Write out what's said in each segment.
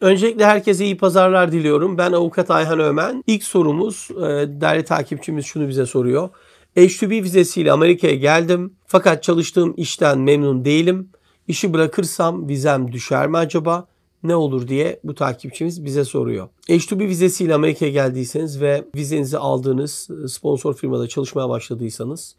Öncelikle herkese iyi pazarlar diliyorum. Ben avukat Ayhan Ömen. İlk sorumuz, e, değerli takipçimiz şunu bize soruyor. H2B vizesiyle Amerika'ya geldim fakat çalıştığım işten memnun değilim. İşi bırakırsam vizem düşer mi acaba? Ne olur diye bu takipçimiz bize soruyor. H2B vizesiyle Amerika'ya geldiyseniz ve vizenizi aldığınız e, sponsor firmada çalışmaya başladıysanız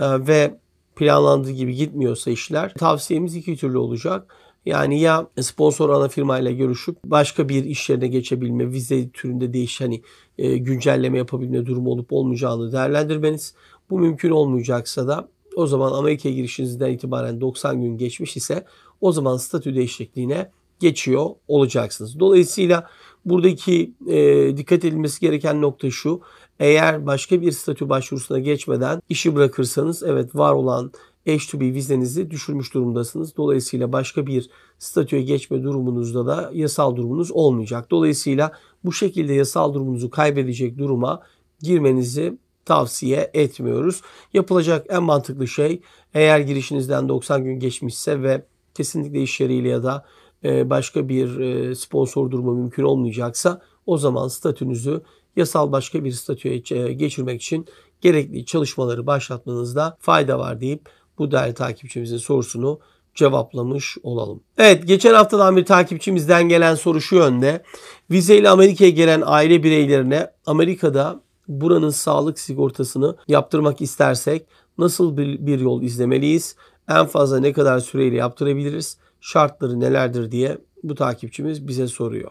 e, ve planlandığı gibi gitmiyorsa işler tavsiyemiz iki türlü olacak. Yani ya sponsor ana firmayla görüşüp başka bir iş yerine geçebilme, vize türünde değiş hani e, güncelleme yapabilme durumu olup olmayacağını değerlendirmeniz. Bu mümkün olmayacaksa da o zaman Amerika'ya girişinizden itibaren 90 gün geçmiş ise o zaman statü değişikliğine geçiyor olacaksınız. Dolayısıyla buradaki e, dikkat edilmesi gereken nokta şu. Eğer başka bir statü başvurusuna geçmeden işi bırakırsanız evet var olan H2B vizenizi düşürmüş durumdasınız. Dolayısıyla başka bir statüye geçme durumunuzda da yasal durumunuz olmayacak. Dolayısıyla bu şekilde yasal durumunuzu kaybedecek duruma girmenizi tavsiye etmiyoruz. Yapılacak en mantıklı şey eğer girişinizden 90 gün geçmişse ve kesinlikle iş yeriyle ya da e, başka bir e, sponsor durumu mümkün olmayacaksa o zaman statünüzü yasal başka bir statüye e, geçirmek için gerekli çalışmaları başlatmanızda fayda var deyip bu değerli takipçimizin sorusunu cevaplamış olalım. Evet geçen haftadan bir takipçimizden gelen soru şu yönde. Vizeyle Amerika'ya gelen aile bireylerine Amerika'da buranın sağlık sigortasını yaptırmak istersek nasıl bir, bir yol izlemeliyiz? En fazla ne kadar süreyle yaptırabiliriz? Şartları nelerdir diye bu takipçimiz bize soruyor.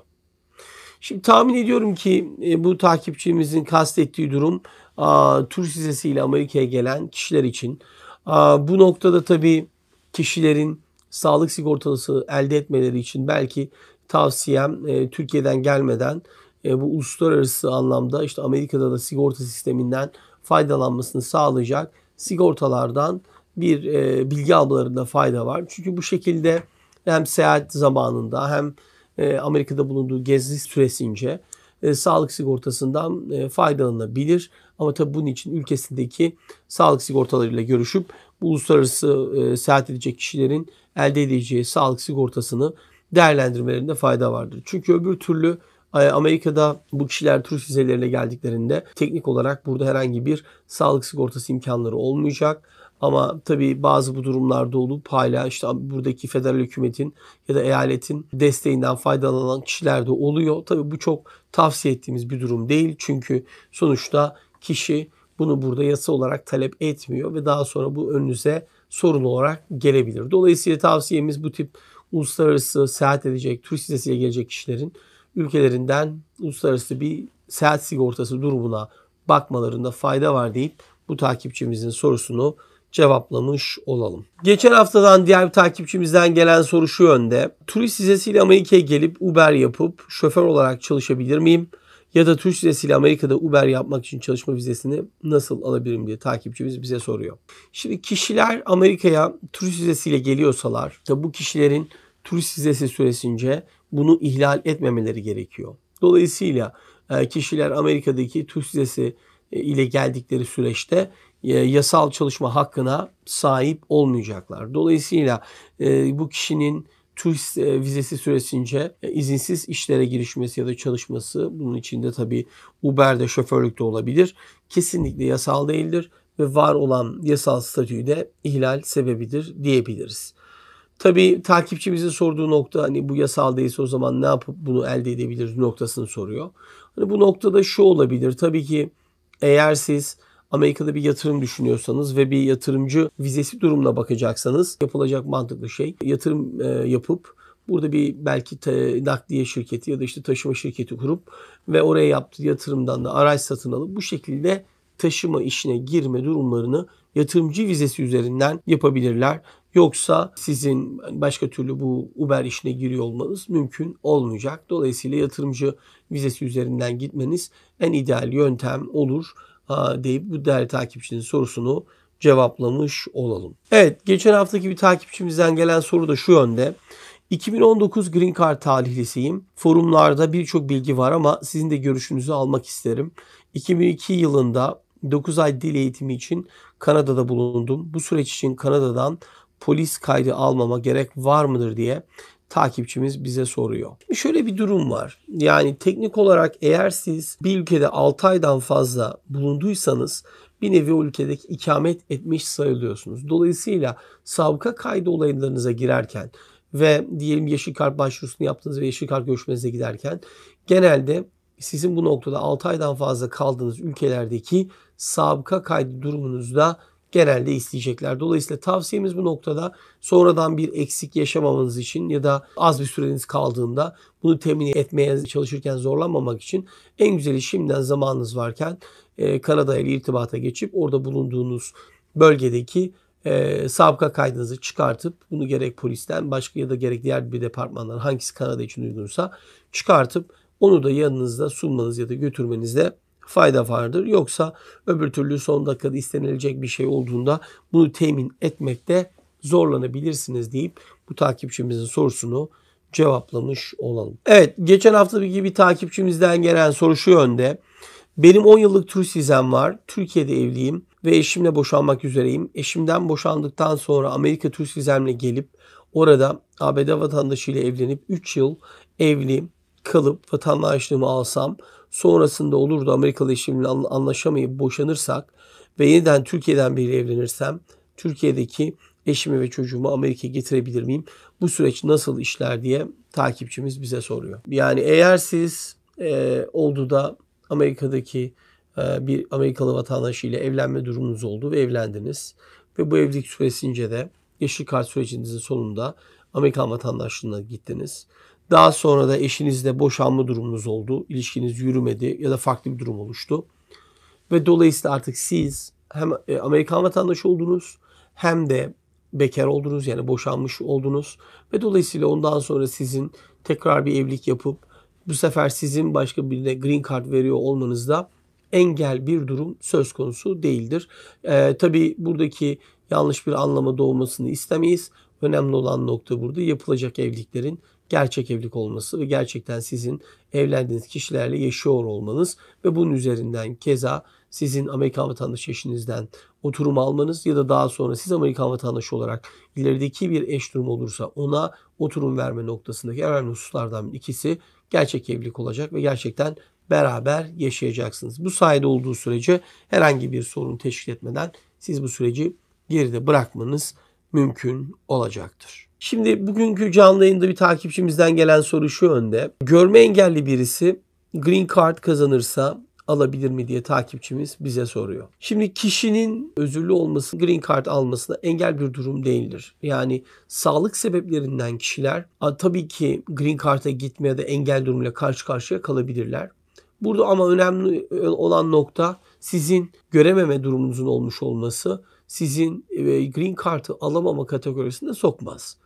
Şimdi tahmin ediyorum ki e, bu takipçimizin kastettiği durum turist vizesiyle Amerika'ya gelen kişiler için bu noktada tabii kişilerin sağlık sigortası elde etmeleri için belki tavsiyem e, Türkiye'den gelmeden e, bu uluslararası anlamda işte Amerika'da da sigorta sisteminden faydalanmasını sağlayacak sigortalardan bir e, bilgi almalarında fayda var. Çünkü bu şekilde hem seyahat zamanında hem Amerika'da bulunduğu gezi süresince e, sağlık sigortasından e, faydalanabilir. Ama tabii bunun için ülkesindeki sağlık sigortalarıyla görüşüp uluslararası e, seyahat edecek kişilerin elde edeceği sağlık sigortasını değerlendirmelerinde fayda vardır. Çünkü öbür türlü e, Amerika'da bu kişiler turist vizelerine geldiklerinde teknik olarak burada herhangi bir sağlık sigortası imkanları olmayacak ama tabii bazı bu durumlarda olup hala işte buradaki federal hükümetin ya da eyaletin desteğinden faydalanan kişiler de oluyor. Tabii bu çok tavsiye ettiğimiz bir durum değil. Çünkü sonuçta kişi bunu burada yasa olarak talep etmiyor ve daha sonra bu önünüze sorun olarak gelebilir. Dolayısıyla tavsiyemiz bu tip uluslararası seyahat edecek, turist vizesiyle gelecek kişilerin ülkelerinden uluslararası bir seyahat sigortası durumuna bakmalarında fayda var deyip bu takipçimizin sorusunu cevaplamış olalım. Geçen haftadan diğer bir takipçimizden gelen soru şu yönde. Turist vizesiyle Amerika'ya gelip Uber yapıp şoför olarak çalışabilir miyim? Ya da turist vizesiyle Amerika'da Uber yapmak için çalışma vizesini nasıl alabilirim diye takipçimiz bize soruyor. Şimdi kişiler Amerika'ya turist vizesiyle geliyorsalar işte bu kişilerin turist vizesi süresince bunu ihlal etmemeleri gerekiyor. Dolayısıyla e, kişiler Amerika'daki turist vizesi e, ile geldikleri süreçte e, yasal çalışma hakkına sahip olmayacaklar. Dolayısıyla e, bu kişinin turist e, vizesi süresince izinsiz işlere girişmesi ya da çalışması bunun içinde tabii Uber'de şoförlük de olabilir. Kesinlikle yasal değildir ve var olan yasal statüyü de ihlal sebebidir diyebiliriz. Tabii takipçimizin sorduğu nokta hani bu yasal değilse o zaman ne yapıp bunu elde edebiliriz noktasını soruyor. Hani bu noktada şu olabilir. Tabii ki eğer siz Amerika'da bir yatırım düşünüyorsanız ve bir yatırımcı vizesi durumuna bakacaksanız yapılacak mantıklı şey yatırım e, yapıp Burada bir belki te, nakliye şirketi ya da işte taşıma şirketi kurup ve oraya yaptığı yatırımdan da araç satın alıp bu şekilde taşıma işine girme durumlarını yatırımcı vizesi üzerinden yapabilirler. Yoksa sizin başka türlü bu Uber işine giriyor olmanız mümkün olmayacak. Dolayısıyla yatırımcı vizesi üzerinden gitmeniz en ideal yöntem olur deyip bu değerli takipçinin sorusunu cevaplamış olalım. Evet geçen haftaki bir takipçimizden gelen soru da şu yönde. 2019 Green Card talihlisiyim. Forumlarda birçok bilgi var ama sizin de görüşünüzü almak isterim. 2002 yılında 9 ay dil eğitimi için Kanada'da bulundum. Bu süreç için Kanada'dan polis kaydı almama gerek var mıdır diye takipçimiz bize soruyor. Şimdi şöyle bir durum var. Yani teknik olarak eğer siz bir ülkede 6 aydan fazla bulunduysanız bir nevi o ülkedeki ikamet etmiş sayılıyorsunuz. Dolayısıyla sabıka kaydı olaylarınıza girerken ve diyelim yeşil kart başvurusunu yaptığınız ve yeşil kart görüşmenize giderken genelde sizin bu noktada 6 aydan fazla kaldığınız ülkelerdeki sabıka kaydı durumunuzda genelde isteyecekler. Dolayısıyla tavsiyemiz bu noktada sonradan bir eksik yaşamamanız için ya da az bir süreniz kaldığında bunu temin etmeye çalışırken zorlanmamak için en güzeli şimdiden zamanınız varken e, Kanada ile irtibata geçip orada bulunduğunuz bölgedeki e, sabıka kaydınızı çıkartıp bunu gerek polisten başka ya da gerek diğer bir departmandan hangisi Kanada için uygunsa çıkartıp onu da yanınızda sunmanız ya da götürmenizde fayda vardır. Yoksa öbür türlü son dakikada istenilecek bir şey olduğunda bunu temin etmekte zorlanabilirsiniz deyip bu takipçimizin sorusunu cevaplamış olalım. Evet geçen hafta bir gibi takipçimizden gelen soru şu yönde. Benim 10 yıllık turist vizem var. Türkiye'de evliyim ve eşimle boşanmak üzereyim. Eşimden boşandıktan sonra Amerika turist vizemle gelip orada ABD vatandaşıyla evlenip 3 yıl evli kalıp vatandaşlığımı alsam sonrasında olur da Amerikalı eşimle anlaşamayıp boşanırsak ve yeniden Türkiye'den biriyle evlenirsem Türkiye'deki eşimi ve çocuğumu Amerika'ya getirebilir miyim? Bu süreç nasıl işler diye takipçimiz bize soruyor. Yani eğer siz e, oldu da Amerika'daki e, bir Amerikalı vatandaşıyla evlenme durumunuz oldu ve evlendiniz. Ve bu evlilik süresince de yeşil kart sürecinizin sonunda Amerikan vatandaşlığına gittiniz. Daha sonra da eşinizle boşanma durumunuz oldu. İlişkiniz yürümedi ya da farklı bir durum oluştu. Ve dolayısıyla artık siz hem e, Amerikan vatandaşı oldunuz hem de bekar oldunuz yani boşanmış oldunuz ve dolayısıyla ondan sonra sizin tekrar bir evlilik yapıp bu sefer sizin başka birine green card veriyor olmanızda engel bir durum söz konusu değildir. Ee, tabii buradaki yanlış bir anlama doğmasını istemeyiz. Önemli olan nokta burada yapılacak evliliklerin gerçek evlilik olması ve gerçekten sizin evlendiğiniz kişilerle yaşıyor olmanız ve bunun üzerinden keza sizin Amerikan vatandaşı eşinizden oturum almanız ya da daha sonra siz Amerikan vatandaşı olarak ilerideki bir eş durum olursa ona oturum verme noktasındaki en önemli hususlardan ikisi gerçek evlilik olacak ve gerçekten beraber yaşayacaksınız. Bu sayede olduğu sürece herhangi bir sorun teşkil etmeden siz bu süreci geride bırakmanız mümkün olacaktır. Şimdi bugünkü canlı yayında bir takipçimizden gelen soru şu önde. Görme engelli birisi green card kazanırsa alabilir mi diye takipçimiz bize soruyor. Şimdi kişinin özürlü olması, green card almasına engel bir durum değildir. Yani sağlık sebeplerinden kişiler tabii ki green card'a gitmeye de engel durumuyla karşı karşıya kalabilirler. Burada ama önemli e, olan nokta sizin görememe durumunuzun olmuş olması sizin e, green card'ı alamama kategorisinde sokmaz.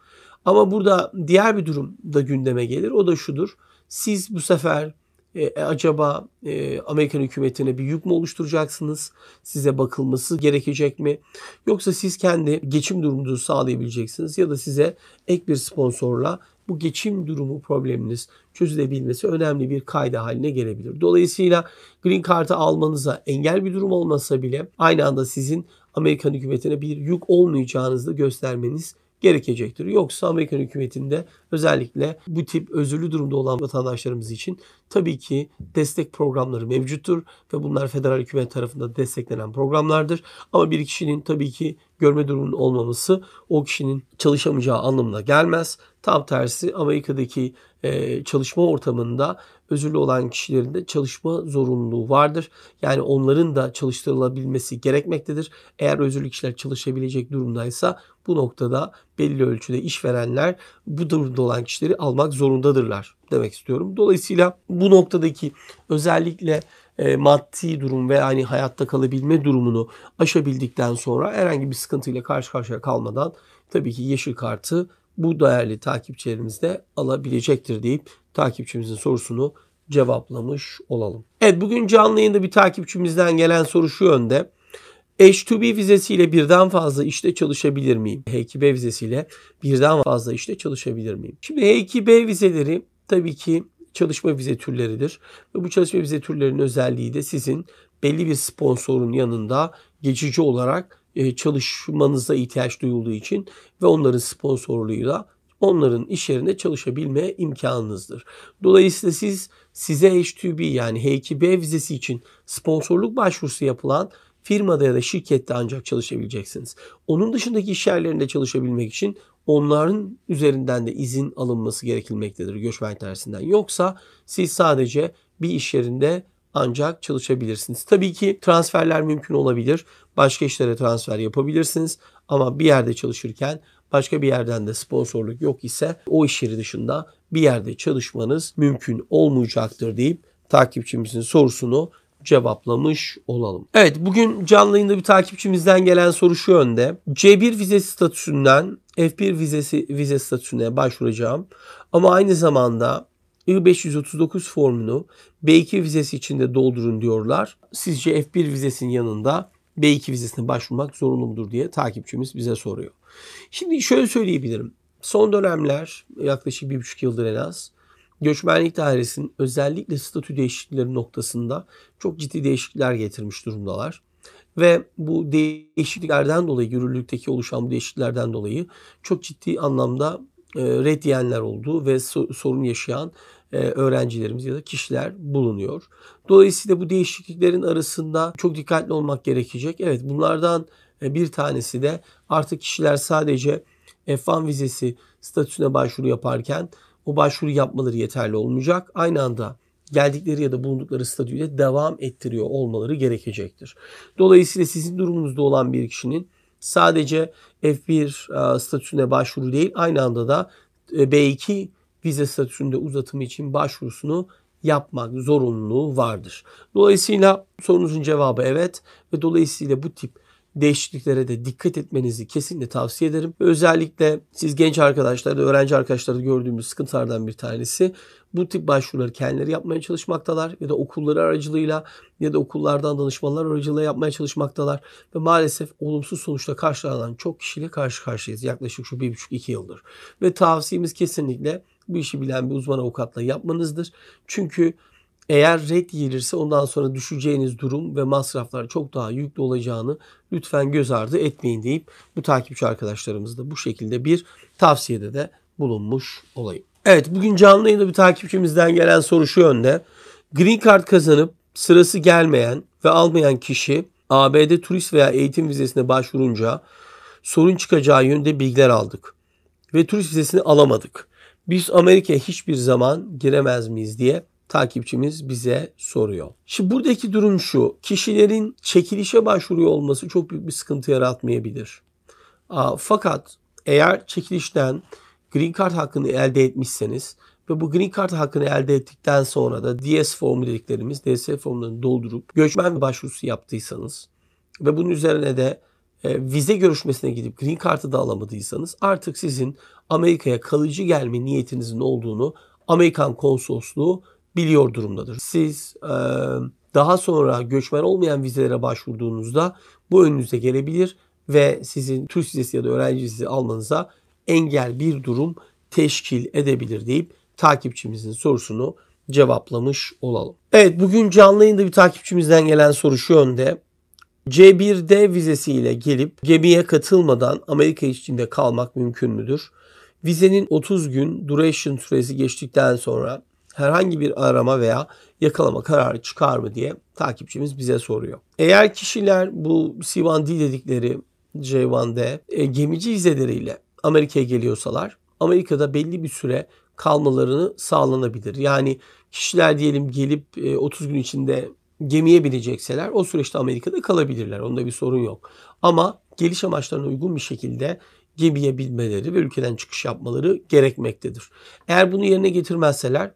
Ama burada diğer bir durum da gündeme gelir. O da şudur. Siz bu sefer e, e, acaba e, Amerikan hükümetine bir yük mü oluşturacaksınız? Size bakılması gerekecek mi? Yoksa siz kendi geçim durumunuzu sağlayabileceksiniz ya da size ek bir sponsorla bu geçim durumu probleminiz çözülebilmesi önemli bir kayda haline gelebilir. Dolayısıyla green card'ı almanıza engel bir durum olmasa bile aynı anda sizin Amerikan hükümetine bir yük olmayacağınızı göstermeniz gerekecektir. Yoksa Amerikan hükümetinde özellikle bu tip özürlü durumda olan vatandaşlarımız için tabii ki destek programları mevcuttur ve bunlar federal hükümet tarafından desteklenen programlardır. Ama bir kişinin tabii ki görme durumunun olmaması o kişinin çalışamayacağı anlamına gelmez. Tam tersi Amerika'daki e, çalışma ortamında özürlü olan kişilerin de çalışma zorunluluğu vardır. Yani onların da çalıştırılabilmesi gerekmektedir. Eğer özürlü kişiler çalışabilecek durumdaysa bu noktada belli ölçüde işverenler bu durumda olan kişileri almak zorundadırlar demek istiyorum. Dolayısıyla bu noktadaki özellikle e, maddi durum ve hani hayatta kalabilme durumunu aşabildikten sonra herhangi bir sıkıntıyla karşı karşıya kalmadan tabii ki yeşil kartı bu değerli takipçilerimiz de alabilecektir deyip takipçimizin sorusunu cevaplamış olalım. Evet bugün canlı yayında bir takipçimizden gelen soru şu yönde. H2B vizesiyle birden fazla işte çalışabilir miyim? H2B vizesiyle birden fazla işte çalışabilir miyim? Şimdi H2B vizeleri tabii ki çalışma vize türleridir. Ve bu çalışma vize türlerinin özelliği de sizin belli bir sponsorun yanında geçici olarak e, çalışmanıza ihtiyaç duyulduğu için ve onların sponsorluğuyla onların iş yerinde çalışabilme imkanınızdır. Dolayısıyla siz size H2B yani H2B vizesi için sponsorluk başvurusu yapılan firmada ya da şirkette ancak çalışabileceksiniz. Onun dışındaki iş yerlerinde çalışabilmek için onların üzerinden de izin alınması gerekilmektedir göçmen tersinden. Yoksa siz sadece bir iş yerinde ancak çalışabilirsiniz. Tabii ki transferler mümkün olabilir. Başka işlere transfer yapabilirsiniz ama bir yerde çalışırken başka bir yerden de sponsorluk yok ise o iş yeri dışında bir yerde çalışmanız mümkün olmayacaktır deyip takipçimizin sorusunu cevaplamış olalım. Evet bugün canlı yayında bir takipçimizden gelen soru şu yönde. C1 vize statüsünden F1 vizesi vize statüsüne başvuracağım. Ama aynı zamanda I-539 formunu B2 vizesi içinde doldurun diyorlar. Sizce F1 vizesinin yanında B2 vizesine başvurmak zorunlu mudur diye takipçimiz bize soruyor. Şimdi şöyle söyleyebilirim. Son dönemler yaklaşık bir buçuk yıldır en az Göçmenlik dairesinin özellikle statü değişiklikleri noktasında çok ciddi değişiklikler getirmiş durumdalar. Ve bu değişikliklerden dolayı, yürürlükteki oluşan bu değişikliklerden dolayı çok ciddi anlamda e, red yiyenler oldu ve so- sorun yaşayan e, öğrencilerimiz ya da kişiler bulunuyor. Dolayısıyla bu değişikliklerin arasında çok dikkatli olmak gerekecek. Evet bunlardan e, bir tanesi de artık kişiler sadece F1 vizesi statüsüne başvuru yaparken o başvuru yapmaları yeterli olmayacak. Aynı anda geldikleri ya da bulundukları statüyle devam ettiriyor olmaları gerekecektir. Dolayısıyla sizin durumunuzda olan bir kişinin sadece F1 e, statüsüne başvuru değil aynı anda da e, B2 vize statüsünde uzatımı için başvurusunu yapmak zorunluluğu vardır. Dolayısıyla sorunuzun cevabı evet ve dolayısıyla bu tip değişikliklere de dikkat etmenizi kesinlikle tavsiye ederim. Özellikle siz genç arkadaşlar da öğrenci arkadaşlarda gördüğümüz sıkıntılardan bir tanesi bu tip başvuruları kendileri yapmaya çalışmaktalar ya da okulları aracılığıyla ya da okullardan danışmanlar aracılığıyla yapmaya çalışmaktalar ve maalesef olumsuz sonuçla karşılanan çok kişiyle karşı karşıyayız yaklaşık şu 1,5-2 yıldır. Ve tavsiyemiz kesinlikle bu işi bilen bir uzman avukatla yapmanızdır. Çünkü eğer red gelirse ondan sonra düşeceğiniz durum ve masraflar çok daha yüklü olacağını lütfen göz ardı etmeyin deyip bu takipçi arkadaşlarımız da bu şekilde bir tavsiyede de bulunmuş olayım. Evet bugün canlı yayında bir takipçimizden gelen soru şu yönde. Green Card kazanıp sırası gelmeyen ve almayan kişi ABD turist veya eğitim vizesine başvurunca sorun çıkacağı yönde bilgiler aldık ve turist vizesini alamadık. Biz Amerika'ya hiçbir zaman giremez miyiz diye takipçimiz bize soruyor. Şimdi buradaki durum şu. Kişilerin çekilişe başvuruyor olması çok büyük bir sıkıntı yaratmayabilir. Fakat eğer çekilişten green card hakkını elde etmişseniz ve bu green card hakkını elde ettikten sonra da DS formu dediklerimiz DS formlarını doldurup göçmen başvurusu yaptıysanız ve bunun üzerine de e, vize görüşmesine gidip green card'ı da alamadıysanız artık sizin Amerika'ya kalıcı gelme niyetinizin olduğunu Amerikan konsolosluğu biliyor durumdadır. Siz e, daha sonra göçmen olmayan vizelere başvurduğunuzda bu önünüze gelebilir ve sizin TÜİS vizesi ya da öğrenci vizesi almanıza engel bir durum teşkil edebilir deyip takipçimizin sorusunu cevaplamış olalım. Evet bugün canlı yayında bir takipçimizden gelen soru şu önde: C1D vizesiyle gelip gemiye katılmadan Amerika içinde kalmak mümkün müdür? Vizenin 30 gün duration süresi geçtikten sonra herhangi bir arama veya yakalama kararı çıkar mı diye takipçimiz bize soruyor. Eğer kişiler bu C1D dedikleri C1D e, gemici vizeleriyle Amerika'ya geliyorsalar Amerika'da belli bir süre kalmalarını sağlanabilir. Yani kişiler diyelim gelip e, 30 gün içinde gemiye binecekseler o süreçte Amerika'da kalabilirler. Onda bir sorun yok. Ama geliş amaçlarına uygun bir şekilde gemiye binmeleri ve ülkeden çıkış yapmaları gerekmektedir. Eğer bunu yerine getirmezseler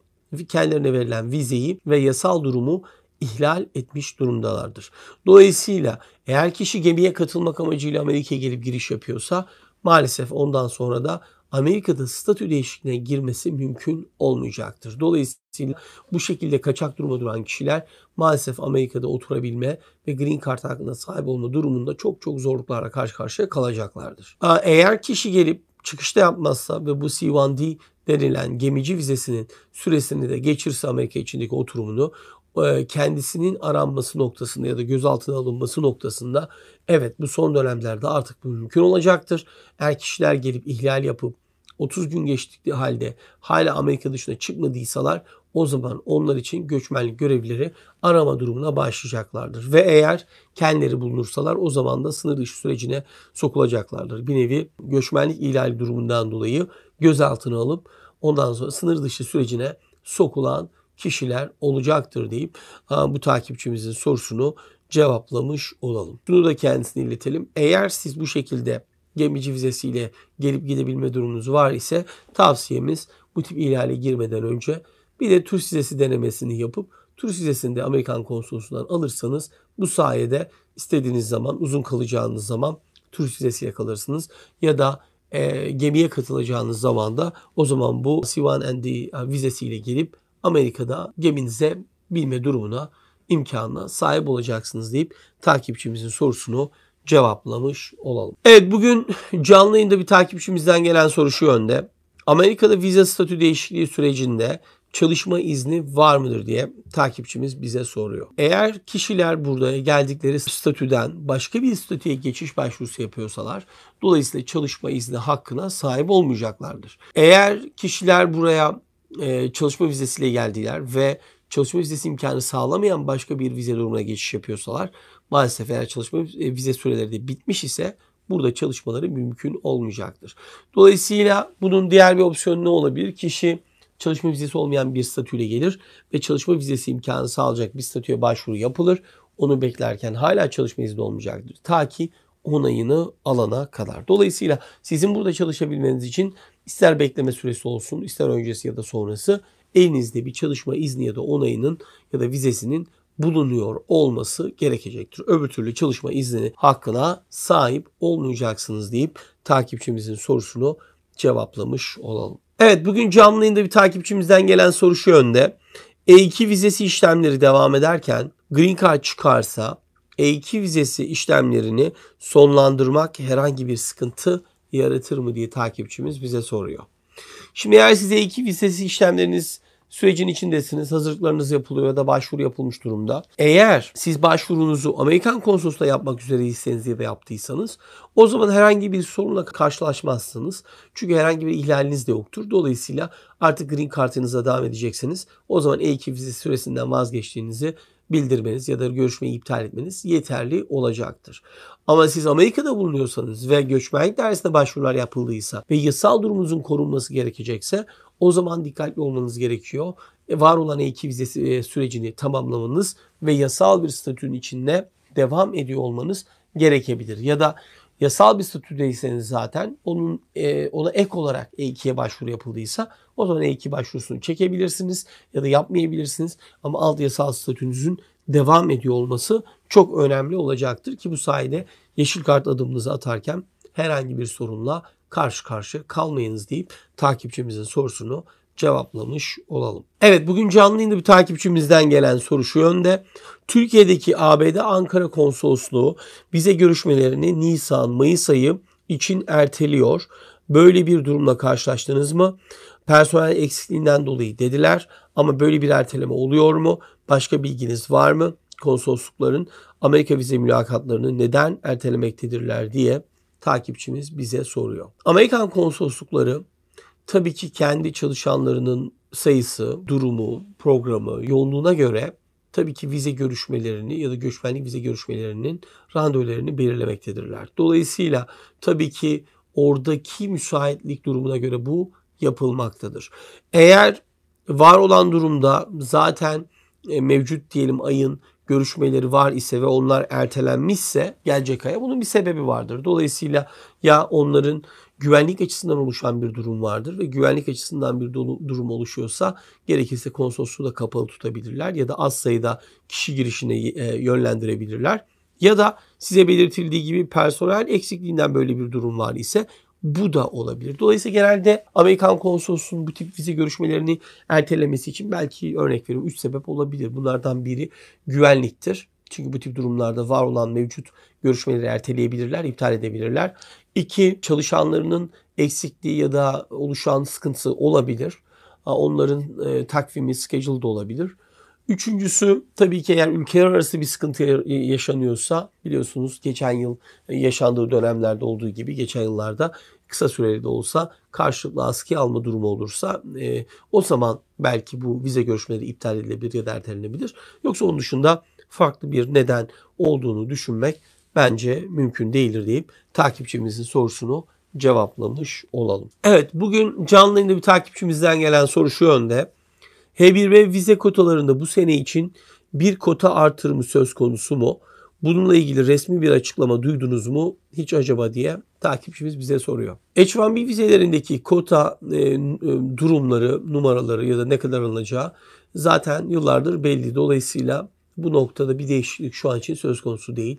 kendilerine verilen vizeyi ve yasal durumu ihlal etmiş durumdalardır. Dolayısıyla eğer kişi gemiye katılmak amacıyla Amerika'ya gelip giriş yapıyorsa maalesef ondan sonra da Amerika'da statü değişikliğine girmesi mümkün olmayacaktır. Dolayısıyla bu şekilde kaçak duruma duran kişiler maalesef Amerika'da oturabilme ve green card hakkında sahip olma durumunda çok çok zorluklarla karşı karşıya kalacaklardır. Eğer kişi gelip çıkışta yapmazsa ve bu C1D denilen gemici vizesinin süresini de geçirse Amerika içindeki oturumunu e, kendisinin aranması noktasında ya da gözaltına alınması noktasında evet bu son dönemlerde artık mümkün olacaktır. Eğer kişiler gelip ihlal yapıp 30 gün geçtikleri halde hala Amerika dışına çıkmadıysalar o zaman onlar için göçmenlik görevlileri arama durumuna başlayacaklardır. Ve eğer kendileri bulunursalar o zaman da sınır dışı sürecine sokulacaklardır. Bir nevi göçmenlik ihlali durumundan dolayı gözaltına alıp ondan sonra sınır dışı sürecine sokulan kişiler olacaktır deyip bu takipçimizin sorusunu cevaplamış olalım. Bunu da kendisine iletelim. Eğer siz bu şekilde gemici vizesiyle gelip gidebilme durumunuz var ise tavsiyemiz bu tip ihlale girmeden önce bir de turist vizesi denemesini yapıp turist vizesini de Amerikan konsolosundan alırsanız bu sayede istediğiniz zaman uzun kalacağınız zaman turist vizesi yakalarsınız ya da e, gemiye katılacağınız zaman da o zaman bu C1ND e, vizesiyle gelip Amerika'da geminize bilme durumuna imkanına sahip olacaksınız deyip takipçimizin sorusunu cevaplamış olalım. Evet bugün canlı yayında bir takipçimizden gelen soru şu yönde. Amerika'da vize statü değişikliği sürecinde çalışma izni var mıdır diye takipçimiz bize soruyor. Eğer kişiler burada geldikleri statüden başka bir statüye geçiş başvurusu yapıyorsalar dolayısıyla çalışma izni hakkına sahip olmayacaklardır. Eğer kişiler buraya e, çalışma vizesiyle geldiler ve çalışma vizesi imkanı sağlamayan başka bir vize durumuna geçiş yapıyorsalar maalesef eğer çalışma e, vize süreleri de bitmiş ise burada çalışmaları mümkün olmayacaktır. Dolayısıyla bunun diğer bir opsiyonu ne olabilir? Kişi çalışma vizesi olmayan bir statüyle gelir ve çalışma vizesi imkanı sağlayacak bir statüye başvuru yapılır. Onu beklerken hala çalışma izni olmayacaktır. Ta ki onayını alana kadar. Dolayısıyla sizin burada çalışabilmeniz için ister bekleme süresi olsun, ister öncesi ya da sonrası elinizde bir çalışma izni ya da onayının ya da vizesinin bulunuyor olması gerekecektir. Öbür türlü çalışma izni hakkına sahip olmayacaksınız deyip takipçimizin sorusunu cevaplamış olalım. Evet bugün canlı yayında bir takipçimizden gelen soru şu yönde. E2 vizesi işlemleri devam ederken Green Card çıkarsa E2 vizesi işlemlerini sonlandırmak herhangi bir sıkıntı yaratır mı diye takipçimiz bize soruyor. Şimdi eğer siz E2 vizesi işlemleriniz sürecin içindesiniz. Hazırlıklarınız yapılıyor ya da başvuru yapılmış durumda. Eğer siz başvurunuzu Amerikan konsolosluğunda yapmak üzereyseniz ya da yaptıysanız o zaman herhangi bir sorunla karşılaşmazsınız. Çünkü herhangi bir ihlaliniz de yoktur. Dolayısıyla artık green Kartınıza devam edeceksiniz. O zaman E2 vize süresinden vazgeçtiğinizi bildirmeniz ya da görüşmeyi iptal etmeniz yeterli olacaktır. Ama siz Amerika'da bulunuyorsanız ve göçmenlik dairesinde başvurular yapıldıysa ve yasal durumunuzun korunması gerekecekse o zaman dikkatli olmanız gerekiyor. E, var olan E2 vizesi e, sürecini tamamlamanız ve yasal bir statünün içinde devam ediyor olmanız gerekebilir. Ya da yasal bir statüdeyseniz zaten onun e, ona ek olarak E2'ye başvuru yapıldıysa o zaman E2 başvurusunu çekebilirsiniz ya da yapmayabilirsiniz. Ama alt yasal statünüzün devam ediyor olması çok önemli olacaktır ki bu sayede yeşil kart adımınızı atarken herhangi bir sorunla karşı karşıya kalmayınız deyip takipçimizin sorusunu cevaplamış olalım. Evet bugün canlı yayında bir takipçimizden gelen soru şu yönde. Türkiye'deki ABD Ankara Konsolosluğu bize görüşmelerini Nisan-Mayıs ayı için erteliyor. Böyle bir durumla karşılaştınız mı? Personel eksikliğinden dolayı dediler ama böyle bir erteleme oluyor mu? Başka bilginiz var mı? Konsoloslukların Amerika vize mülakatlarını neden ertelemektedirler diye takipçimiz bize soruyor. Amerikan konsoloslukları tabii ki kendi çalışanlarının sayısı, durumu, programı, yoğunluğuna göre tabii ki vize görüşmelerini ya da göçmenlik vize görüşmelerinin randevularını belirlemektedirler. Dolayısıyla tabii ki oradaki müsaitlik durumuna göre bu yapılmaktadır. Eğer var olan durumda zaten e, mevcut diyelim ayın görüşmeleri var ise ve onlar ertelenmişse gelecek aya bunun bir sebebi vardır. Dolayısıyla ya onların güvenlik açısından oluşan bir durum vardır ve güvenlik açısından bir dolu, durum oluşuyorsa gerekirse konsolosluğu da kapalı tutabilirler ya da az sayıda kişi girişine e, yönlendirebilirler. Ya da size belirtildiği gibi personel eksikliğinden böyle bir durum var ise bu da olabilir. Dolayısıyla genelde Amerikan konsolosunun bu tip vize görüşmelerini ertelemesi için belki örnek veriyorum 3 sebep olabilir. Bunlardan biri güvenliktir. Çünkü bu tip durumlarda var olan mevcut görüşmeleri erteleyebilirler, iptal edebilirler. İki, çalışanlarının eksikliği ya da oluşan sıkıntısı olabilir. Onların e, takvimi, schedule da olabilir. Üçüncüsü tabii ki eğer ülkeler arası bir sıkıntı yaşanıyorsa biliyorsunuz geçen yıl e, yaşandığı dönemlerde olduğu gibi geçen yıllarda kısa süreli de olsa karşılıklı askıya alma durumu olursa e, o zaman belki bu vize görüşmeleri iptal edilebilir ya da ertelenebilir. Yoksa onun dışında farklı bir neden olduğunu düşünmek bence mümkün değildir deyip takipçimizin sorusunu cevaplamış olalım. Evet bugün canlı yayında bir takipçimizden gelen soru şu yönde. H1 ve vize kotalarında bu sene için bir kota artırımı söz konusu mu? Bununla ilgili resmi bir açıklama duydunuz mu? Hiç acaba diye takipçimiz bize soruyor. H1B vizelerindeki kota e, e, durumları, numaraları ya da ne kadar alınacağı zaten yıllardır belli. Dolayısıyla bu noktada bir değişiklik şu an için söz konusu değil.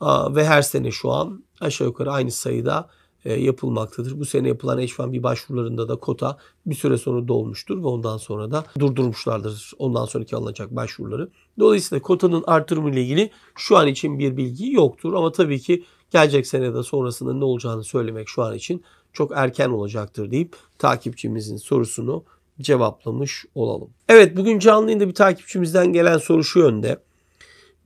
Aa, ve her sene şu an aşağı yukarı aynı sayıda e, yapılmaktadır. Bu sene yapılan H1B başvurularında da kota bir süre sonra dolmuştur ve ondan sonra da durdurmuşlardır. Ondan sonraki alınacak başvuruları. Dolayısıyla kotanın artırımı ile ilgili şu an için bir bilgi yoktur ama tabii ki gelecek sene de sonrasında ne olacağını söylemek şu an için çok erken olacaktır deyip takipçimizin sorusunu cevaplamış olalım. Evet bugün canlı yayında bir takipçimizden gelen soru şu yönde.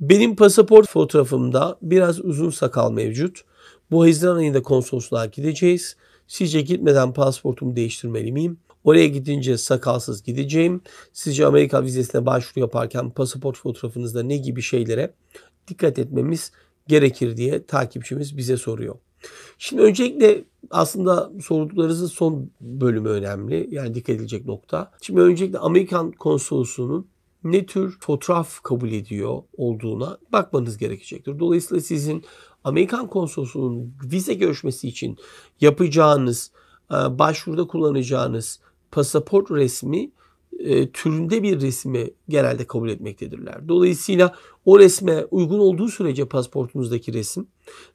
Benim pasaport fotoğrafımda biraz uzun sakal mevcut. Bu Haziran ayında konsolosluğa gideceğiz. Sizce gitmeden pasaportumu değiştirmeli miyim? Oraya gidince sakalsız gideceğim. Sizce Amerika vizesine başvuru yaparken pasaport fotoğrafınızda ne gibi şeylere dikkat etmemiz gerekir diye takipçimiz bize soruyor. Şimdi öncelikle aslında sorduklarınızın son bölümü önemli. Yani dikkat edilecek nokta. Şimdi öncelikle Amerikan konsolosluğunun ne tür fotoğraf kabul ediyor olduğuna bakmanız gerekecektir. Dolayısıyla sizin Amerikan konsolosunun vize görüşmesi için yapacağınız, e, başvuruda kullanacağınız pasaport resmi e, türünde bir resmi genelde kabul etmektedirler. Dolayısıyla o resme uygun olduğu sürece pasaportunuzdaki resim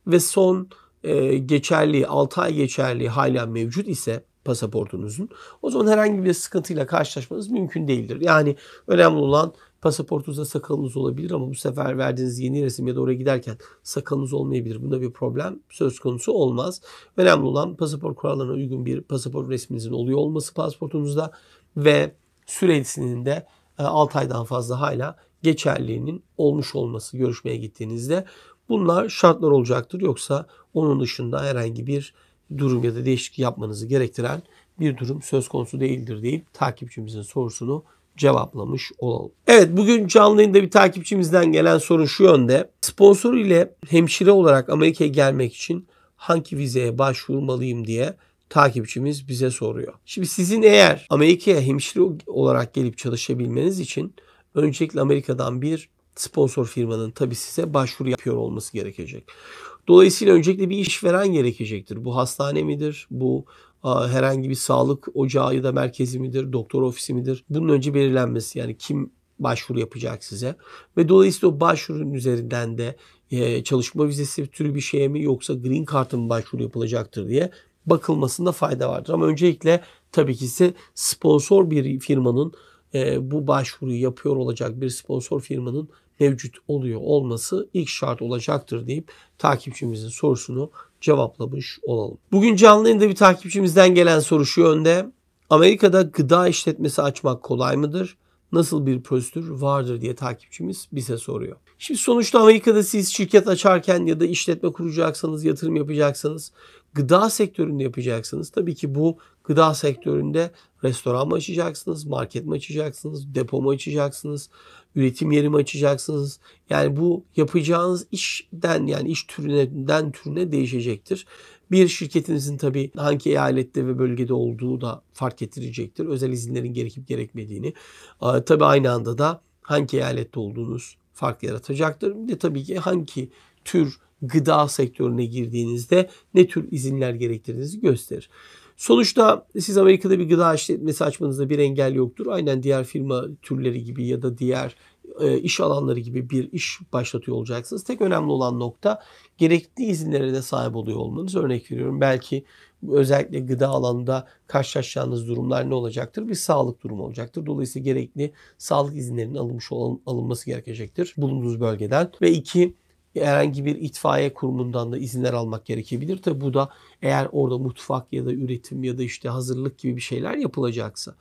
ve son e, geçerli 6 ay geçerli hala mevcut ise pasaportunuzun o zaman herhangi bir sıkıntıyla karşılaşmanız mümkün değildir. Yani önemli olan Pasaportunuzda sakalınız olabilir ama bu sefer verdiğiniz yeni resim ya da oraya giderken sakalınız olmayabilir. Bunda bir problem söz konusu olmaz. Önemli olan pasaport kurallarına uygun bir pasaport resminizin oluyor olması pasaportunuzda ve süresinin de 6 e, aydan fazla hala geçerliliğinin olmuş olması görüşmeye gittiğinizde bunlar şartlar olacaktır. Yoksa onun dışında herhangi bir durum ya da değişiklik yapmanızı gerektiren bir durum söz konusu değildir deyip takipçimizin sorusunu cevaplamış olalım. Evet bugün canlı yayında bir takipçimizden gelen soru şu yönde. Sponsor ile hemşire olarak Amerika'ya gelmek için hangi vizeye başvurmalıyım diye takipçimiz bize soruyor. Şimdi sizin eğer Amerika'ya hemşire olarak gelip çalışabilmeniz için öncelikle Amerika'dan bir sponsor firmanın tabi size başvuru yapıyor olması gerekecek. Dolayısıyla öncelikle bir işveren gerekecektir. Bu hastane midir? Bu herhangi bir sağlık ocağı ya da merkezi midir, doktor ofisi midir? Bunun önce belirlenmesi yani kim başvuru yapacak size ve dolayısıyla o başvurunun üzerinden de e, çalışma vizesi türü bir şeye mi yoksa green card'a mı başvuru yapılacaktır diye bakılmasında fayda vardır. Ama öncelikle tabii ki ise sponsor bir firmanın e, bu başvuruyu yapıyor olacak bir sponsor firmanın mevcut oluyor olması ilk şart olacaktır deyip takipçimizin sorusunu cevaplamış olalım. Bugün canlı yayında bir takipçimizden gelen soru şu yönde. Amerika'da gıda işletmesi açmak kolay mıdır? Nasıl bir prosedür vardır diye takipçimiz bize soruyor. Şimdi sonuçta Amerika'da siz şirket açarken ya da işletme kuracaksanız, yatırım yapacaksanız Gıda sektöründe yapacaksınız. Tabii ki bu gıda sektöründe restoran mı açacaksınız, market mi açacaksınız, depo mu açacaksınız, üretim yeri mi açacaksınız? Yani bu yapacağınız işten yani iş türünden türüne değişecektir. Bir şirketinizin tabii hangi eyalette ve bölgede olduğu da fark ettirecektir. Özel izinlerin gerekip gerekmediğini. Tabii aynı anda da hangi eyalette olduğunuz fark yaratacaktır. Bir de tabii ki hangi tür gıda sektörüne girdiğinizde ne tür izinler gerektirdiğinizi gösterir. Sonuçta siz Amerika'da bir gıda işletmesi açmanızda bir engel yoktur. Aynen diğer firma türleri gibi ya da diğer e, iş alanları gibi bir iş başlatıyor olacaksınız. Tek önemli olan nokta gerekli izinlere de sahip oluyor olmanız. Örnek veriyorum belki özellikle gıda alanında karşılaşacağınız durumlar ne olacaktır? Bir sağlık durumu olacaktır. Dolayısıyla gerekli sağlık izinlerinin alınmış olan, alınması gerekecektir bulunduğunuz bölgeden. Ve iki herhangi bir itfaiye kurumundan da izinler almak gerekebilir. Tabi bu da eğer orada mutfak ya da üretim ya da işte hazırlık gibi bir şeyler yapılacaksa.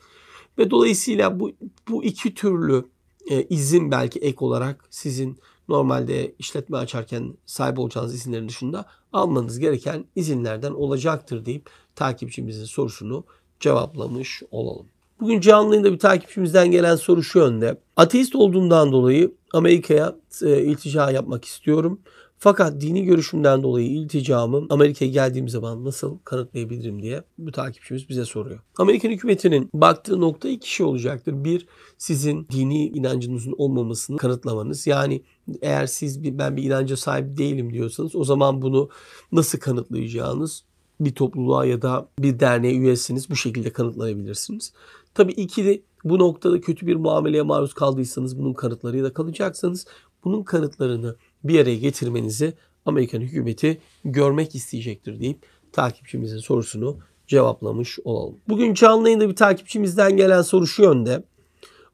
Ve dolayısıyla bu, bu iki türlü e, izin belki ek olarak sizin normalde işletme açarken sahip olacağınız izinlerin dışında almanız gereken izinlerden olacaktır deyip takipçimizin sorusunu cevaplamış olalım. Bugün canlı yayında bir takipçimizden gelen soru şu yönde. Ateist olduğundan dolayı Amerika'ya e, iltica yapmak istiyorum. Fakat dini görüşümden dolayı ilticamı Amerika'ya geldiğim zaman nasıl kanıtlayabilirim diye bu takipçimiz bize soruyor. Amerikan hükümetinin baktığı nokta iki şey olacaktır. Bir, sizin dini inancınızın olmamasını kanıtlamanız. Yani eğer siz bir, ben bir inanca sahip değilim diyorsanız o zaman bunu nasıl kanıtlayacağınız bir topluluğa ya da bir derneğe üyesiniz bu şekilde kanıtlayabilirsiniz. Tabii iki de bu noktada kötü bir muameleye maruz kaldıysanız bunun kanıtlarıyla kalacaksınız. Bunun kanıtlarını bir araya getirmenizi Amerikan hükümeti görmek isteyecektir deyip takipçimizin sorusunu cevaplamış olalım. Bugün canlı yayında bir takipçimizden gelen soru şu yönde.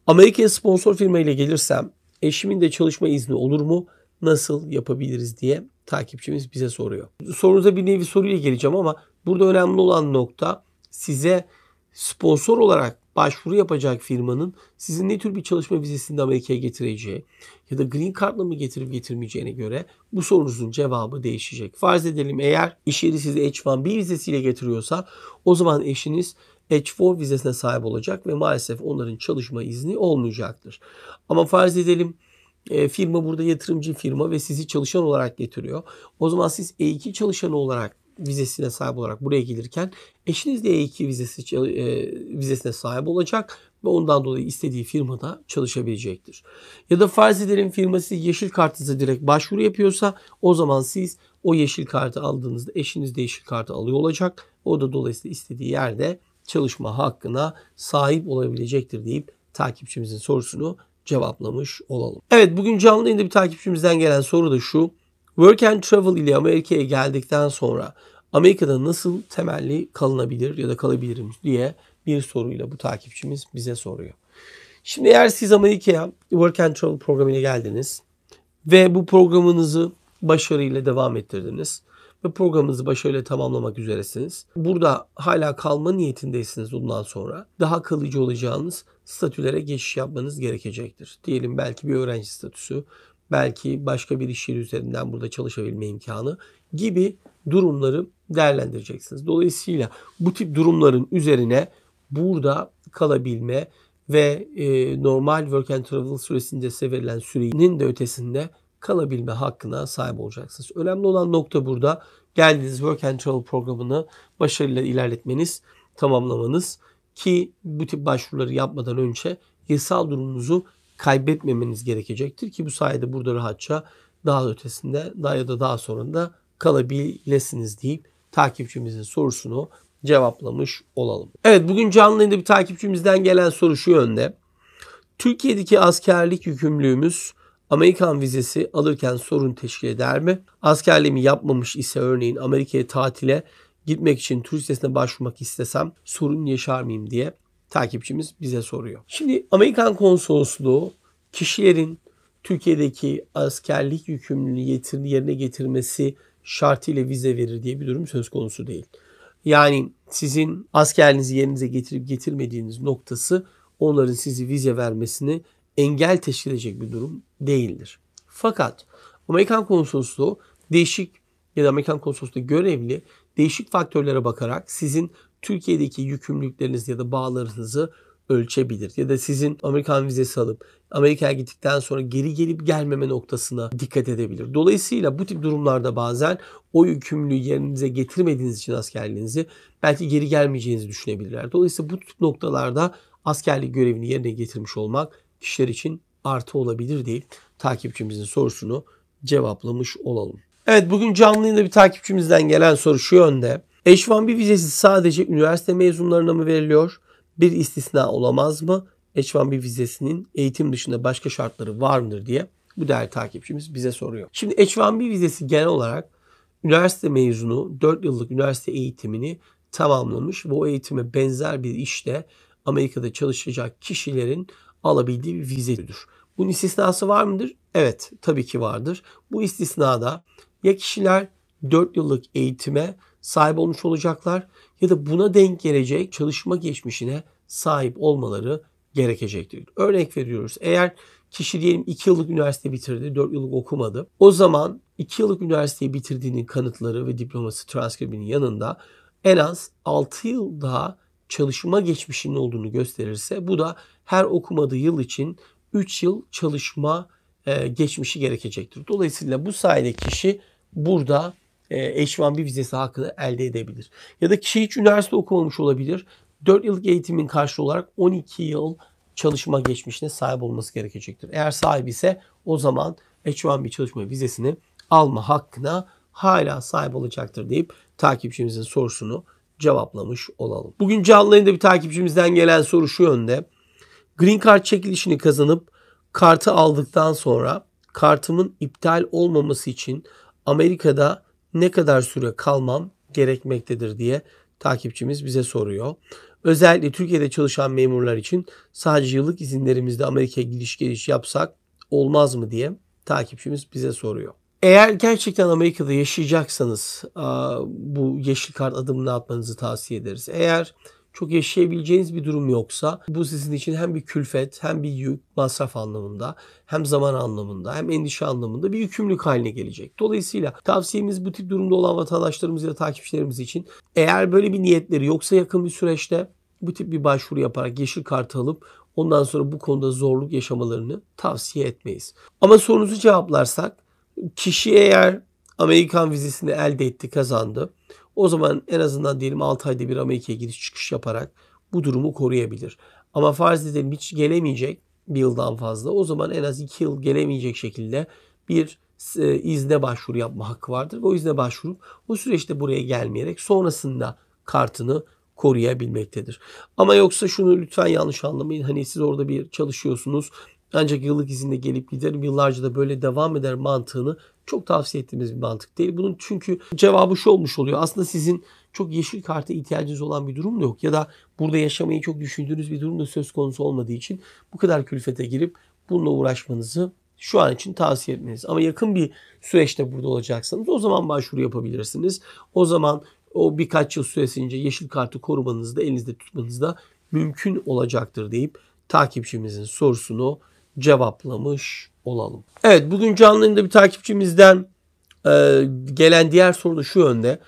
Amerika'ya sponsor firmayla gelirsem eşimin de çalışma izni olur mu? Nasıl yapabiliriz diye takipçimiz bize soruyor. Sorunuza bir nevi soruyla geleceğim ama burada önemli olan nokta size sponsor olarak başvuru yapacak firmanın sizin ne tür bir çalışma vizesinde Amerika'ya getireceği ya da green card'la mı getirip getirmeyeceğine göre bu sorunuzun cevabı değişecek. Farz edelim eğer iş yeri sizi H1B vizesiyle getiriyorsa o zaman eşiniz H4 vizesine sahip olacak ve maalesef onların çalışma izni olmayacaktır. Ama farz edelim e, firma burada yatırımcı firma ve sizi çalışan olarak getiriyor. O zaman siz E2 çalışanı olarak vizesine sahip olarak buraya gelirken eşiniz de E2 vizesi e, vizesine sahip olacak ve ondan dolayı istediği firmada çalışabilecektir. Ya da farz edelim firması yeşil kartınıza direkt başvuru yapıyorsa o zaman siz o yeşil kartı aldığınızda eşiniz de yeşil kartı alıyor olacak. O da dolayısıyla istediği yerde çalışma hakkına sahip olabilecektir deyip takipçimizin sorusunu cevaplamış olalım. Evet bugün canlı yayında bir takipçimizden gelen soru da şu. Work and travel ile Amerika'ya geldikten sonra Amerika'da nasıl temelli kalınabilir ya da kalabilirim diye bir soruyla bu takipçimiz bize soruyor. Şimdi eğer siz Amerika'ya Work and Travel programıyla geldiniz ve bu programınızı başarıyla devam ettirdiniz ve programınızı başarıyla tamamlamak üzeresiniz. Burada hala kalma niyetindeysiniz bundan sonra. Daha kalıcı olacağınız statülere geçiş yapmanız gerekecektir. Diyelim belki bir öğrenci statüsü, belki başka bir iş yeri üzerinden burada çalışabilme imkanı gibi durumları değerlendireceksiniz. Dolayısıyla bu tip durumların üzerine burada kalabilme ve e, normal work and travel süresince size sürenin de ötesinde kalabilme hakkına sahip olacaksınız. Önemli olan nokta burada geldiğiniz work and travel programını başarıyla ilerletmeniz, tamamlamanız ki bu tip başvuruları yapmadan önce yasal durumunuzu kaybetmemeniz gerekecektir ki bu sayede burada rahatça daha ötesinde daha ya da daha sonunda kalabilirsiniz deyip takipçimizin sorusunu cevaplamış olalım. Evet bugün canlı yayında bir takipçimizden gelen soru şu yönde. Türkiye'deki askerlik yükümlülüğümüz Amerikan vizesi alırken sorun teşkil eder mi? Askerliğimi yapmamış ise örneğin Amerika'ya tatile gitmek için turistesine başvurmak istesem sorun yaşar mıyım diye takipçimiz bize soruyor. Şimdi Amerikan konsolosluğu kişilerin Türkiye'deki askerlik yükümlülüğünü yerine getirmesi şartıyla vize verir diye bir durum söz konusu değil. Yani sizin askerliğinizi yerinize getirip getirmediğiniz noktası onların sizi vize vermesini engel teşkil edecek bir durum değildir. Fakat Amerikan konsolosluğu değişik ya da Amerikan konsolosluğu görevli değişik faktörlere bakarak sizin Türkiye'deki yükümlülüklerinizi ya da bağlarınızı ölçebilir. Ya da sizin Amerikan vizesi alıp Amerika'ya gittikten sonra geri gelip gelmeme noktasına dikkat edebilir. Dolayısıyla bu tip durumlarda bazen o yükümlülüğü yerinize getirmediğiniz için askerliğinizi belki geri gelmeyeceğinizi düşünebilirler. Dolayısıyla bu tip noktalarda askerlik görevini yerine getirmiş olmak kişiler için artı olabilir deyip takipçimizin sorusunu cevaplamış olalım. Evet bugün canlı yayında bir takipçimizden gelen soru şu yönde. H-1B vizesi sadece üniversite mezunlarına mı veriliyor? Bir istisna olamaz mı? H-1B vizesinin eğitim dışında başka şartları var mıdır diye bu değerli takipçimiz bize soruyor. Şimdi H-1B vizesi genel olarak üniversite mezunu 4 yıllık üniversite eğitimini tamamlamış ve o eğitime benzer bir işte Amerika'da çalışacak kişilerin alabildiği bir vizedir. Bunun istisnası var mıdır? Evet, tabii ki vardır. Bu istisnada ya kişiler 4 yıllık eğitime sahip olmuş olacaklar ya da buna denk gelecek çalışma geçmişine sahip olmaları gerekecektir. Örnek veriyoruz. Eğer kişi diyelim 2 yıllık üniversite bitirdi, 4 yıllık okumadı. O zaman 2 yıllık üniversiteyi bitirdiğinin kanıtları ve diploması transkribinin yanında en az 6 yıl daha çalışma geçmişinin olduğunu gösterirse bu da her okumadığı yıl için 3 yıl çalışma e, geçmişi gerekecektir. Dolayısıyla bu sayede kişi burada e, h bir vizesi hakkı elde edebilir. Ya da kişi hiç üniversite okumamış olabilir. 4 yıllık eğitimin karşılığı olarak 12 yıl çalışma geçmişine sahip olması gerekecektir. Eğer sahip ise o zaman H1B çalışma vizesini alma hakkına hala sahip olacaktır deyip takipçimizin sorusunu cevaplamış olalım. Bugün canlı bir takipçimizden gelen soru şu yönde. Green Card çekilişini kazanıp kartı aldıktan sonra kartımın iptal olmaması için Amerika'da ne kadar süre kalmam gerekmektedir diye takipçimiz bize soruyor. Özellikle Türkiye'de çalışan memurlar için sadece yıllık izinlerimizde Amerika'ya gidiş geliş yapsak olmaz mı diye takipçimiz bize soruyor. Eğer gerçekten Amerika'da yaşayacaksanız bu yeşil kart adımını atmanızı tavsiye ederiz. Eğer çok yaşayabileceğiniz bir durum yoksa bu sizin için hem bir külfet hem bir yük masraf anlamında hem zaman anlamında hem endişe anlamında bir yükümlülük haline gelecek. Dolayısıyla tavsiyemiz bu tip durumda olan vatandaşlarımız ya da takipçilerimiz için eğer böyle bir niyetleri yoksa yakın bir süreçte bu tip bir başvuru yaparak yeşil kart alıp ondan sonra bu konuda zorluk yaşamalarını tavsiye etmeyiz. Ama sorunuzu cevaplarsak kişi eğer Amerikan vizesini elde etti, kazandı. O zaman en azından diyelim 6 ayda bir Amerika'ya giriş çıkış yaparak bu durumu koruyabilir. Ama farz edelim hiç gelemeyecek bir yıldan fazla. O zaman en az 2 yıl gelemeyecek şekilde bir e, izne başvuru yapma hakkı vardır. Ve o izne başvurup o süreçte buraya gelmeyerek sonrasında kartını koruyabilmektedir. Ama yoksa şunu lütfen yanlış anlamayın. Hani siz orada bir çalışıyorsunuz ancak yıllık izinde gelip giderim yıllarca da böyle devam eder mantığını çok tavsiye ettiğimiz bir mantık değil. Bunun çünkü cevabı şu olmuş oluyor. Aslında sizin çok yeşil karta ihtiyacınız olan bir durum da yok. Ya da burada yaşamayı çok düşündüğünüz bir durum da söz konusu olmadığı için bu kadar külfete girip bununla uğraşmanızı şu an için tavsiye etmeniz. Ama yakın bir süreçte burada olacaksanız o zaman başvuru yapabilirsiniz. O zaman o birkaç yıl süresince yeşil kartı korumanızda elinizde tutmanızda mümkün olacaktır deyip takipçimizin sorusunu cevaplamış olalım. Evet bugün canlı bir takipçimizden e, gelen diğer soru da şu önde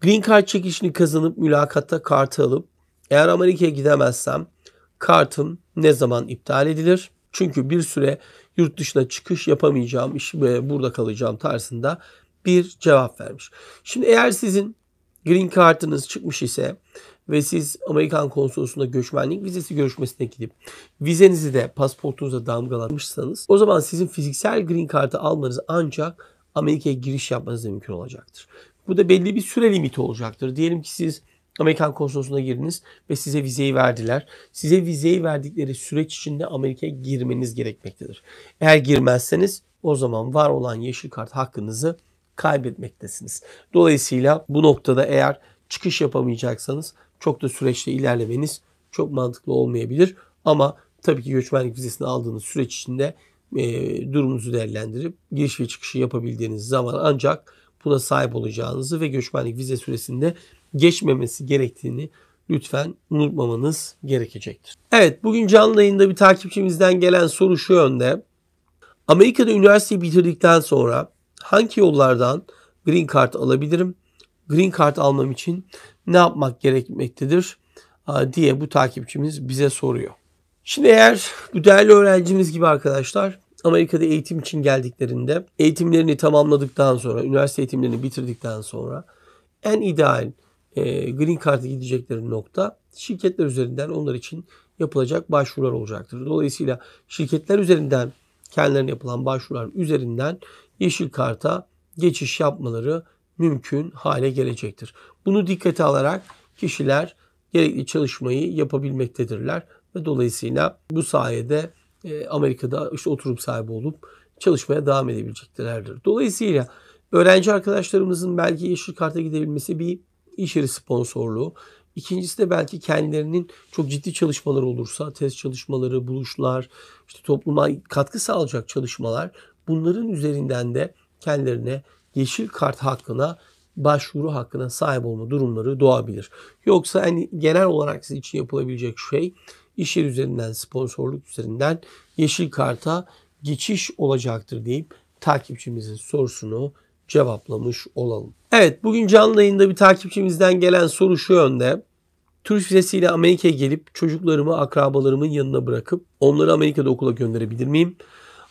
Green Card çekişini kazanıp mülakatta kartı alıp eğer Amerika'ya gidemezsem kartım ne zaman iptal edilir? Çünkü bir süre yurt dışına çıkış yapamayacağım, işte burada kalacağım tarzında bir cevap vermiş. Şimdi eğer sizin green kartınız çıkmış ise ve siz Amerikan konsolosluğunda göçmenlik vizesi görüşmesine gidip vizenizi de pasportunuza damgalanmışsanız o zaman sizin fiziksel green card'ı almanız ancak Amerika'ya giriş yapmanız mümkün olacaktır. Bu da belli bir süre limiti olacaktır. Diyelim ki siz Amerikan konsolosluğuna girdiniz ve size vizeyi verdiler. Size vizeyi verdikleri süreç içinde Amerika'ya girmeniz gerekmektedir. Eğer girmezseniz o zaman var olan yeşil kart hakkınızı kaybetmektesiniz. Dolayısıyla bu noktada eğer çıkış yapamayacaksanız çok da süreçte ilerlemeniz çok mantıklı olmayabilir. Ama tabii ki göçmenlik vizesini aldığınız süreç içinde e, durumunuzu değerlendirip giriş ve çıkışı yapabildiğiniz zaman ancak buna sahip olacağınızı ve göçmenlik vize süresinde geçmemesi gerektiğini lütfen unutmamanız gerekecektir. Evet bugün canlı yayında bir takipçimizden gelen soru şu yönde. Amerika'da üniversiteyi bitirdikten sonra hangi yollardan green card alabilirim? Green card almam için ne yapmak gerekmektedir diye bu takipçimiz bize soruyor. Şimdi eğer bu değerli öğrencimiz gibi arkadaşlar Amerika'da eğitim için geldiklerinde eğitimlerini tamamladıktan sonra, üniversite eğitimlerini bitirdikten sonra en ideal e, green card'a gidecekleri nokta şirketler üzerinden onlar için yapılacak başvurular olacaktır. Dolayısıyla şirketler üzerinden kendilerine yapılan başvurular üzerinden yeşil karta geçiş yapmaları mümkün hale gelecektir. Bunu dikkate alarak kişiler gerekli çalışmayı yapabilmektedirler ve dolayısıyla bu sayede e, Amerika'da işte oturum sahibi olup çalışmaya devam edebileceklerdir. Dolayısıyla öğrenci arkadaşlarımızın belki yeşil karta gidebilmesi bir iş yeri sponsorluğu. İkincisi de belki kendilerinin çok ciddi çalışmaları olursa, test çalışmaları, buluşlar, işte topluma katkı sağlayacak çalışmalar bunların üzerinden de kendilerine yeşil kart hakkına başvuru hakkına sahip olma durumları doğabilir. Yoksa hani genel olarak sizin için yapılabilecek şey iş yeri üzerinden, sponsorluk üzerinden yeşil karta geçiş olacaktır deyip takipçimizin sorusunu cevaplamış olalım. Evet bugün canlı yayında bir takipçimizden gelen soru şu yönde. Turist vizesiyle Amerika'ya gelip çocuklarımı akrabalarımın yanına bırakıp onları Amerika'da okula gönderebilir miyim?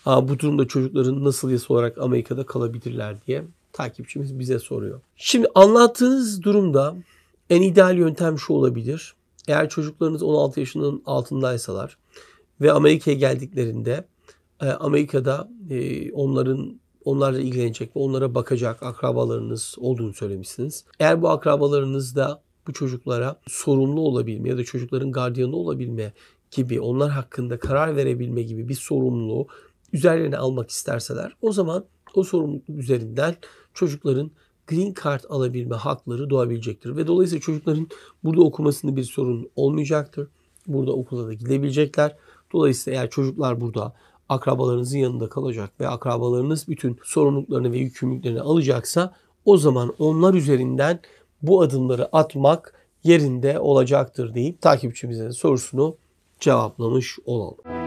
Aa, bu durumda çocukların nasıl yasal olarak Amerika'da kalabilirler diye takipçimiz bize soruyor. Şimdi anlattığınız durumda en ideal yöntem şu olabilir. Eğer çocuklarınız 16 yaşının altındaysalar ve Amerika'ya geldiklerinde e, Amerika'da e, onların onlarla ilgilenecek ve onlara bakacak akrabalarınız olduğunu söylemişsiniz. Eğer bu akrabalarınız da bu çocuklara sorumlu olabilme ya da çocukların gardiyanı olabilme gibi onlar hakkında karar verebilme gibi bir sorumluluğu üzerlerine almak isterseler o zaman o sorumluluk üzerinden çocukların green card alabilme hakları doğabilecektir. Ve dolayısıyla çocukların burada okumasında bir sorun olmayacaktır. Burada okula da gidebilecekler. Dolayısıyla eğer çocuklar burada akrabalarınızın yanında kalacak ve akrabalarınız bütün sorumluluklarını ve yükümlülüklerini alacaksa o zaman onlar üzerinden bu adımları atmak yerinde olacaktır deyip takipçimizin sorusunu cevaplamış olalım.